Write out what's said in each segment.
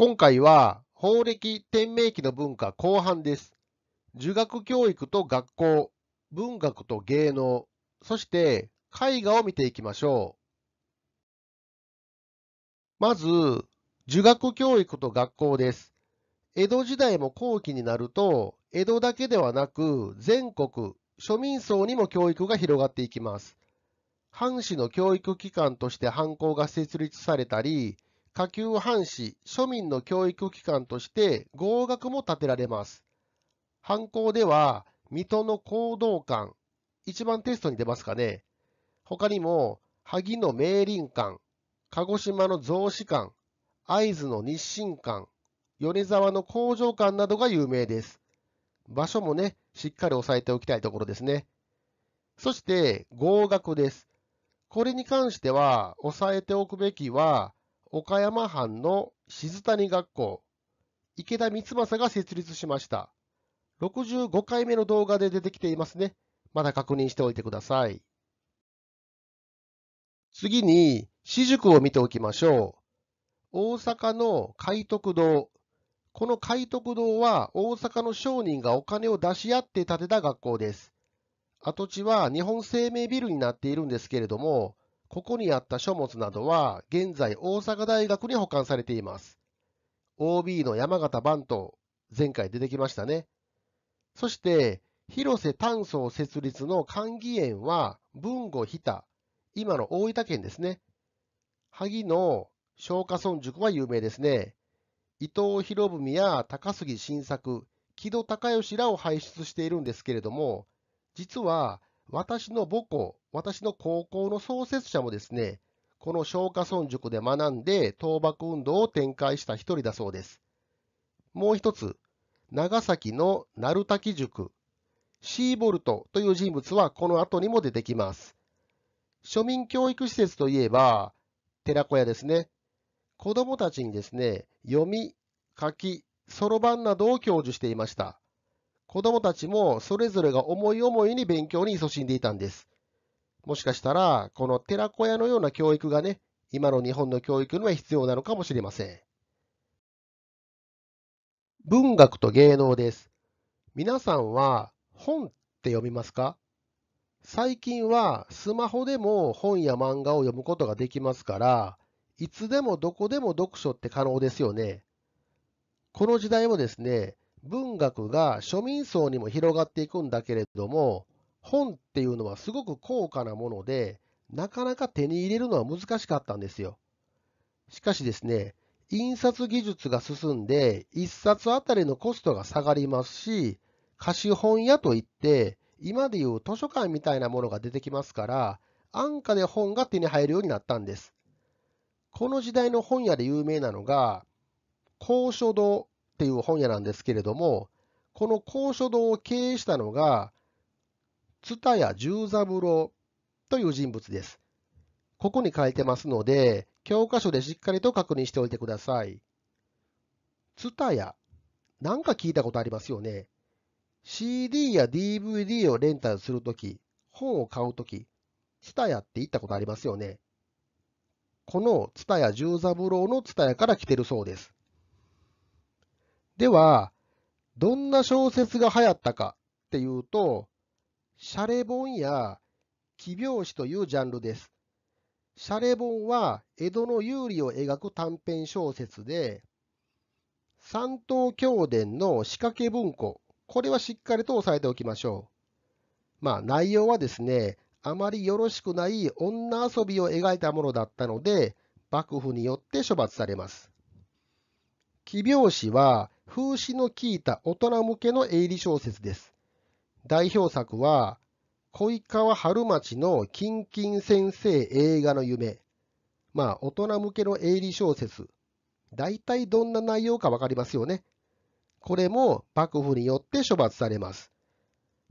今回は法暦天明期の文化後半です。儒学教育と学校、文学と芸能、そして絵画を見ていきましょう。まず、儒学教育と学校です。江戸時代も後期になると、江戸だけではなく全国、庶民層にも教育が広がっていきます。藩士の教育機関として藩校が設立されたり、下級藩士、庶民の教育機関として合学も建てられます。犯行では、水戸の行動館、一番テストに出ますかね。他にも、萩の明林館、鹿児島の雑司館、会津の日清館、米沢の工場館などが有名です。場所もね、しっかり押さえておきたいところですね。そして、合学です。これに関しては、押さえておくべきは、岡山藩の静谷学校、池田光政が設立しました。65回目の動画で出てきていますね。まだ確認しておいてください。次に、私塾を見ておきましょう。大阪の海徳堂。この海徳堂は大阪の商人がお金を出し合って建てた学校です。跡地は日本生命ビルになっているんですけれども、ここにあった書物などは、現在大阪大学に保管されています。OB の山形番頭、前回出てきましたね。そして、広瀬炭素設立の歓議園は、文後日田、今の大分県ですね。萩の松下村塾は有名ですね。伊藤博文や高杉晋作、木戸孝義らを輩出しているんですけれども、実は私の母校、私の高校の創設者もですね、この松下村塾で学んで倒幕運動を展開した一人だそうです。もう一つ、長崎の鳴滝塾、シーボルトという人物はこの後にも出てきます。庶民教育施設といえば、寺子屋ですね。子供たちにですね、読み、書き、そろばんなどを教授していました。子供たちもそれぞれが思い思いに勉強に勤しんでいたんです。もしかしたら、この寺子屋のような教育がね、今の日本の教育には必要なのかもしれません。文学と芸能です。皆さんは本って読みますか最近はスマホでも本や漫画を読むことができますから、いつでもどこでも読書って可能ですよね。この時代もですね、文学が庶民層にも広がっていくんだけれども本っていうのはすごく高価なものでなかなか手に入れるのは難しかったんですよ。しかしですね印刷技術が進んで1冊あたりのコストが下がりますし貸本屋といって今でいう図書館みたいなものが出てきますから安価で本が手に入るようになったんです。この時代の本屋で有名なのが高書堂っていう本屋なんですけれども、この高書堂を経営したのが、蔦谷十三郎という人物です。ここに書いてますので、教科書でしっかりと確認しておいてください。ツタヤ、なんか聞いたことありますよね。CD や DVD をレンタルするとき、本を買うとき、ツタヤって言ったことありますよね。このツタヤ十三郎のツタヤから来てるそうです。では、どんな小説が流行ったかっていうと、シャレ本や奇拍子というジャンルです。シャレ本は江戸の有利を描く短編小説で、三島教伝の仕掛け文庫、これはしっかりと押さえておきましょう。まあ内容はですね、あまりよろしくない女遊びを描いたものだったので、幕府によって処罰されます。奇拍子は風刺の効いた大人向けの営利小説です。代表作は、恋川春町の金金先生映画の夢。まあ、大人向けの営利小説。大体どんな内容かわかりますよね。これも幕府によって処罰されます。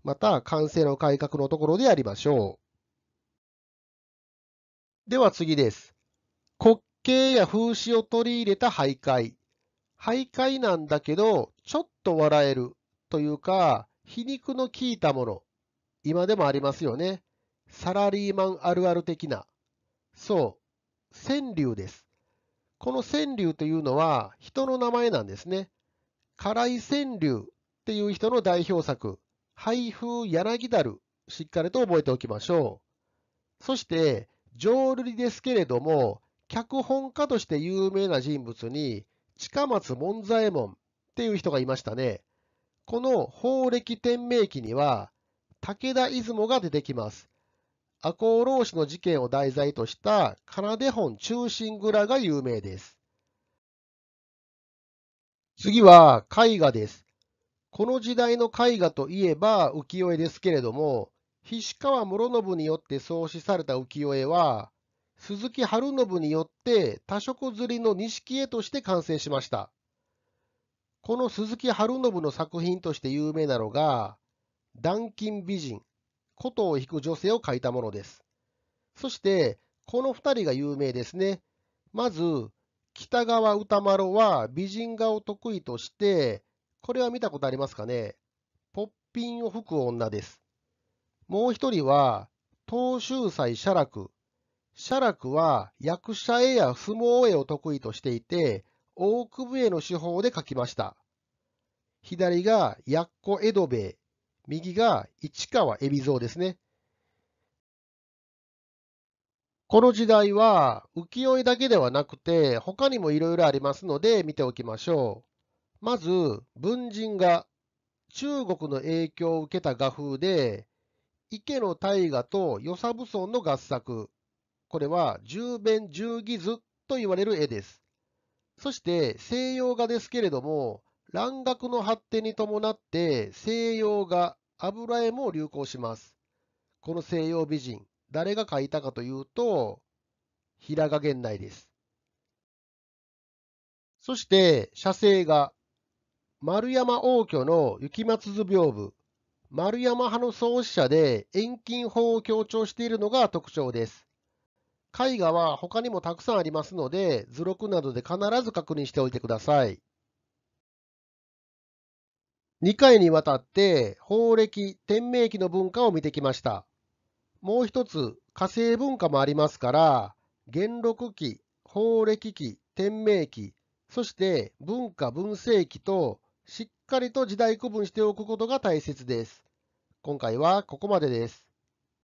また、完成の改革のところでやりましょう。では次です。滑稽や風刺を取り入れた徘徊。徘徊なんだけど、ちょっと笑えるというか、皮肉の効いたもの、今でもありますよね。サラリーマンあるある的な。そう、川柳です。この川柳というのは人の名前なんですね。辛い川柳っていう人の代表作、配布柳だる、しっかりと覚えておきましょう。そして、浄瑠璃ですけれども、脚本家として有名な人物に、近松門左衛門っていう人がいましたね。この法暦天明記には、武田出雲が出てきます。赤穂浪士の事件を題材とした奏手本中心蔵が有名です。次は絵画です。この時代の絵画といえば浮世絵ですけれども、菱川室信によって創始された浮世絵は、鈴木春信によって多色刷りの錦絵として完成しました。この鈴木春信の作品として有名なのが、断金美人、琴を弾く女性を描いたものです。そして、この2人が有名ですね。まず、北川歌丸は美人画を得意として、これは見たことありますかね。ポッピンを吹く女です。もう一人は、東秀斎写楽、写楽は役者絵や相撲絵を得意としていて、大久部絵の手法で描きました。左がやっこ江戸兵衛、右が市川海老蔵ですね。この時代は浮世絵だけではなくて他にもいろいろありますので見ておきましょう。まず文人が中国の影響を受けた画風で池の大河と与謝武村の合作。これは十弁十義図と言われる絵です。そして西洋画ですけれども、蘭学の発展に伴って西洋画、油絵も流行します。この西洋美人、誰が描いたかというと、平賀源内です。そして、写生画、丸山王居の雪松図屏風、丸山派の創始者で遠近法を強調しているのが特徴です。絵画は他にもたくさんありますので、図録などで必ず確認しておいてください。2回にわたって法暦、天明期の文化を見てきました。もう一つ、火星文化もありますから、元禄期、宝暦期、天明期、そして文化文政期としっかりと時代区分しておくことが大切です。今回はここまでです。